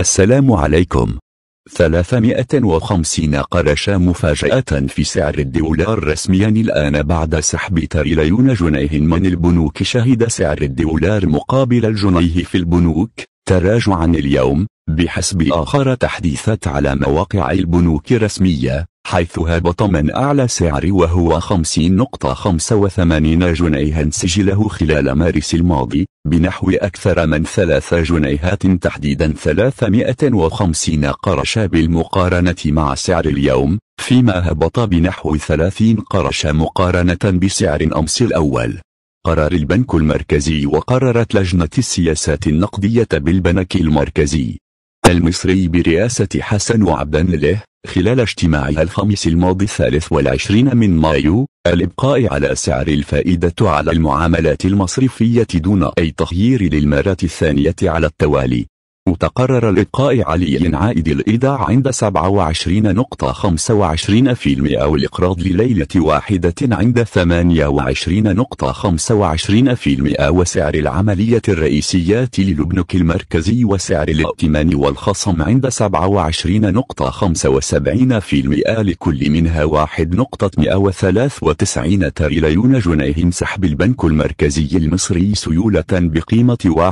السلام عليكم 350 قرش مفاجأة في سعر الدولار رسميا الآن بعد سحب تريليون جنيه من البنوك شهد سعر الدولار مقابل الجنيه في البنوك تراجعا اليوم بحسب آخر تحديثات على مواقع البنوك الرسمية حيث هبط من أعلى سعر وهو 50.85 جنيها سجله خلال مارس الماضي بنحو أكثر من 3 جنيهات تحديدا 350 قرش بالمقارنة مع سعر اليوم فيما هبط بنحو 30 قرش مقارنة بسعر أمس الأول قرار البنك المركزي وقررت لجنة السياسات النقدية بالبنك المركزي المصري برئاسة حسن عبدا له خلال اجتماعها الخميس الماضي الثالث والعشرين من مايو الإبقاء على سعر الفائدة على المعاملات المصرفية دون أي تغيير للمرة الثانية على التوالي وتقرر الإبقاء علي عائد الإيداع عند 27.25% والإقراض لليلة واحدة عند 28.25% وسعر العملية الرئيسيات للبنك المركزي وسعر الائتمان والخصم عند 27.75% لكل منها 1.193 تريليون جنيه سحب البنك المركزي المصري سيولة بقيمة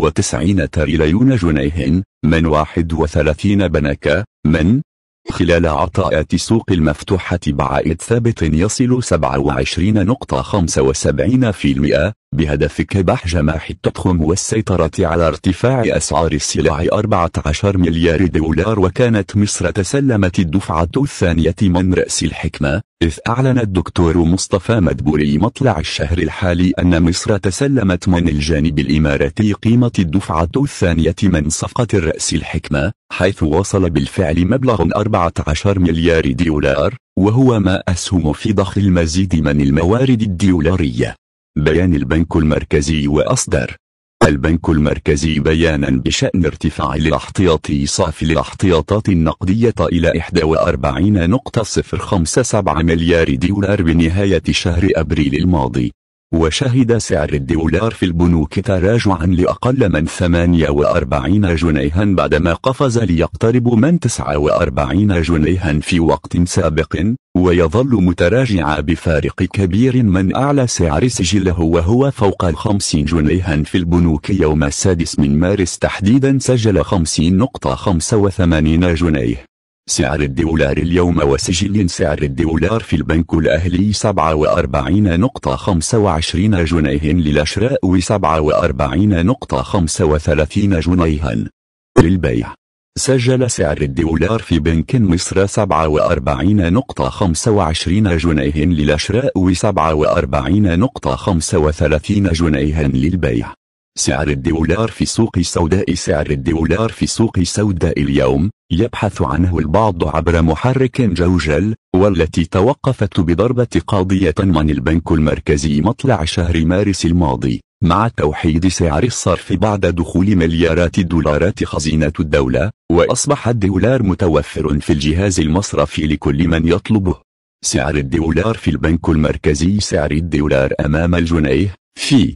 1.193 وثلاثين تريليون جنيه من واحد وثلاثين بنك من خلال عطاءات السوق المفتوحة بعائد ثابت يصل 27.75% بهدف كبح جماح التضخم والسيطرة على ارتفاع أسعار السلع 14 مليار دولار وكانت مصر تسلمت الدفعة الثانية من رأس الحكمة إذ أعلن الدكتور مصطفى مدبوري مطلع الشهر الحالي أن مصر تسلمت من الجانب الإماراتي قيمة الدفعة الثانية من صفقة الرأس الحكمة حيث وصل بالفعل مبلغ 14 مليار دولار وهو ما أسهم في ضخ المزيد من الموارد الدولارية بيان البنك المركزي وأصدر البنك المركزي بيانا بشأن ارتفاع الاحتياطي صافي الاحتياطات النقدية إلى 41.057 مليار دولار بنهاية شهر أبريل الماضي وشهد سعر الدولار في البنوك تراجعا لأقل من 48 جنيها بعدما قفز ليقترب من 49 جنيها في وقت سابق ويظل متراجع بفارق كبير من أعلى سعر سجله وهو فوق 50 جنيها في البنوك يوم السادس من مارس تحديدا سجل 50.85 جنيه سعر الدولار اليوم وسجل سعر الدولار في البنك الأهلي 47.25 جنيه للشراء و 47.35 جنيها للبيع سجل سعر الدولار في بنك مصر 47.25 جنيه للشراء و 47.35 جنيها للبيع سعر الدولار في سوق السوداء سعر الدولار في سوق السوداء اليوم يبحث عنه البعض عبر محرك جوجل والتي توقفت بضربة قاضية من البنك المركزي مطلع شهر مارس الماضي مع توحيد سعر الصرف بعد دخول مليارات الدولارات خزينة الدولة وأصبح الدولار متوفر في الجهاز المصرفي لكل من يطلبه سعر الدولار في البنك المركزي سعر الدولار أمام الجنيه في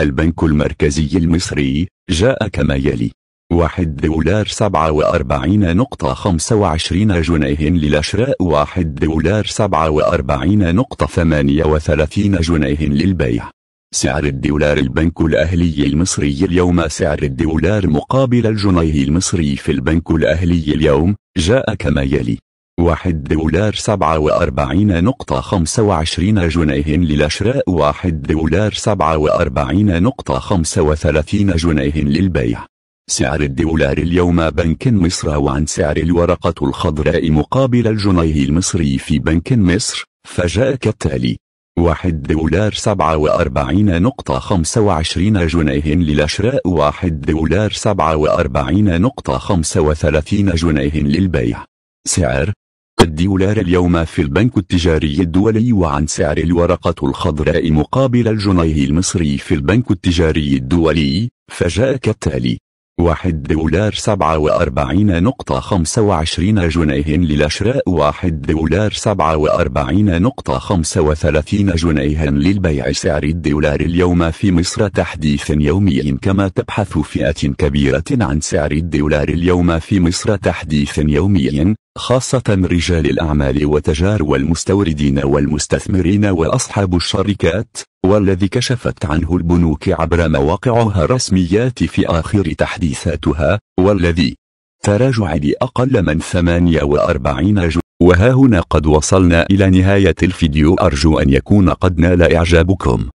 البنك المركزي المصري جاء كما يلي 1 دولار 47 نقطة 25 جنيه للشراء 1 دولار 47 نقطة 38 جنيه للبيع سعر الدولار البنك الأهلي المصري اليوم سعر الدولار مقابل الجنيه المصري في البنك الأهلي اليوم جاء كما يلي واحد دولار سبعة وأربعين نقطة خمسة وعشرين جنيه للشراء واحد دولار سبعة وأربعين نقطة خمسة وثلاثين جنيه للبيع سعر الدولار اليوم بنك مصر وعن سعر الورقة الخضراء مقابل الجنيه المصري في بنك مصر فجاء كالتالي واحد دولار سبعة وأربعين نقطة خمسة وعشرين جنيه للشراء واحد دولار سبعة وأربعين نقطة خمسة وثلاثين جنيه للبيع سعر الدولار اليوم في البنك التجاري الدولي وعن سعر الورقة الخضراء مقابل الجنيه المصري في البنك التجاري الدولي فجاء كالتالي 1 دولار 47 نقطة 25 جنيه للشراء 1 دولار 47 نقطة 35 جنيها للبيع سعر الدولار اليوم في مصر تحديث يومي كما تبحث فئة كبيرة عن سعر الدولار اليوم في مصر تحديث يومي خاصة رجال الأعمال وتجار والمستوردين والمستثمرين وأصحاب الشركات والذي كشفت عنه البنوك عبر مواقعها الرسميات في آخر تحديثاتها والذي تراجع لأقل من 48 جو وها هنا قد وصلنا إلى نهاية الفيديو أرجو أن يكون قد نال إعجابكم